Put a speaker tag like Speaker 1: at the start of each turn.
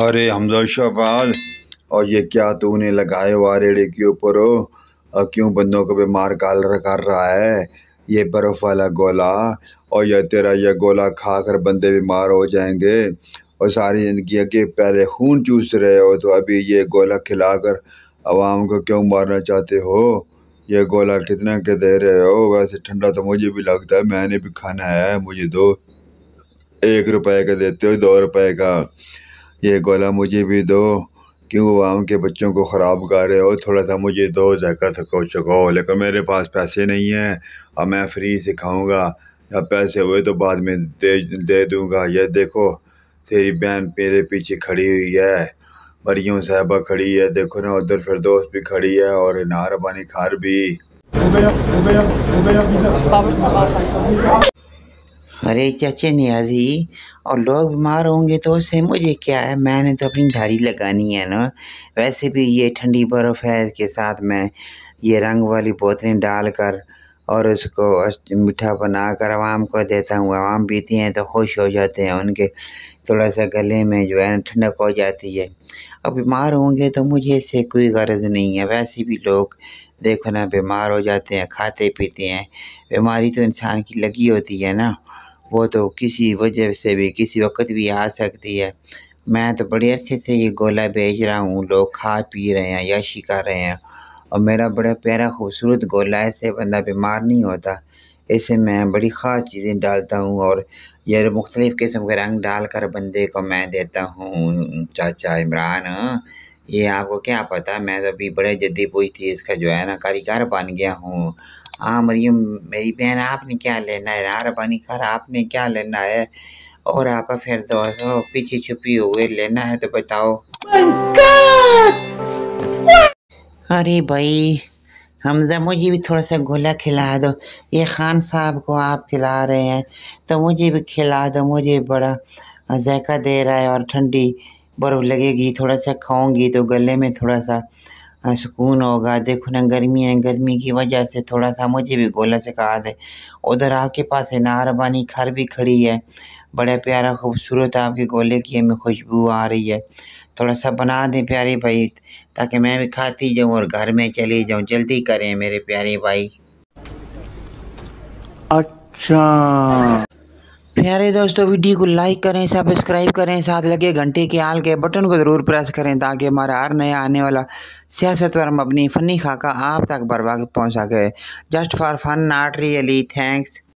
Speaker 1: अरे हमजा शाबाज और ये क्या तूने लगाए हुआ रेड़े के ऊपर हो क्यों बंदों को बीमार काल कर रहा है ये बर्फ़ वाला गोला और यह तेरा यह गोला खा कर बंदे बीमार हो जाएंगे और सारी जिंदगी के पहले खून चूस रहे हो तो अभी ये गोला खिलाकर आवाम को क्यों मारना चाहते हो ये गोला कितना के दे रहे हो वैसे ठंडा तो मुझे भी लगता है मैंने भी खाना है मुझे दो एक रुपए का देते हो दो रुपए का ये गोला मुझे भी दो क्यों आम के बच्चों को ख़राब कर रहे हो थोड़ा सा मुझे दो जैका थको तो चुको लेकिन मेरे पास पैसे नहीं हैं और मैं फ्री से खाऊँगा या पैसे हुए तो बाद में दे दे दूँगा यह देखो तेरी बहन मेरे पीछे खड़ी हुई है मरियम साहबा खड़ी है देखो ना उधर फिर दोस्त भी खड़ी है और नारबानी खार भी
Speaker 2: अरे चाचे नियाजी और लोग बीमार होंगे तो उसे मुझे क्या है मैंने तो अपनी झाड़ी लगानी है ना वैसे भी ये ठंडी बर्फ़ है इसके साथ मैं ये रंग वाली बोतलें डालकर और उसको मीठा बना कर आवाम को देता हूँ आवाम पीती हैं तो खुश हो जाते हैं उनके थोड़ा सा गले में जो है ना ठंडक हो जाती है अब बीमार होंगे तो मुझे इससे कोई गर्ज नहीं है वैसे भी लोग देखो ना बीमार हो जाते हैं खाते पीते हैं बीमारी तो इंसान की लगी होती है ना वो तो किसी वजह से भी किसी वक्त भी आ सकती है मैं तो बड़े अच्छे से ये गोला बेच रहा हूँ लोग खा पी रहे हैं याशी कर रहे हैं और मेरा बड़ा प्यारा खूबसूरत गोला है बंदा बीमार नहीं होता ऐसे मैं बड़ी ख़ास चीज़ें डालता हूँ और ये मुख्तलिफ़ किस्म के रंग डाल कर बंदे को मैं देता हूँ चाचा इमरान ये आपको क्या पता मैं तो अभी बड़े जद्दी पूछती इसका जो है ना कारीगर बन गया हूँ हाँ मरियम मेरी बहन आपने क्या लेना है यार रबानी खार आपने क्या लेना है और आप फिर दोस्तों पीछे छुपी हुए लेना है तो बताओ अरे भाई हमजा मुझे भी थोड़ा सा गोला खिला दो ये खान साहब को आप खिला रहे हैं तो मुझे भी खिला दो मुझे बड़ा जायका दे रहा है और ठंडी बर्फ़ लगेगी थोड़ा सा खाऊंगी तो गले में थोड़ा सा हाँ, सुकून होगा देखो ना गर्मी है गर्मी की वजह से थोड़ा सा मुझे भी गोला चका दे उधर आपके पास है नारबानी खर भी खड़ी है बड़ा प्यारा खूबसूरत आपके गोले की हमें खुशबू आ रही है थोड़ा सा बना दें प्यारे भाई ताकि मैं भी खाती जाऊँ और घर में चली जाऊँ जल्दी करें मेरे प्यारे भाई अच्छा प्यारे दोस्तों वीडियो को लाइक करें सब्सक्राइब करें साथ लगे घंटे के आल के बटन को ज़रूर प्रेस करें ताकि हमारा हर नया आने वाला सियासतवर हम अपनी फ़नी खाका आप तक बर्बाद पहुंच सके just for fun not really thanks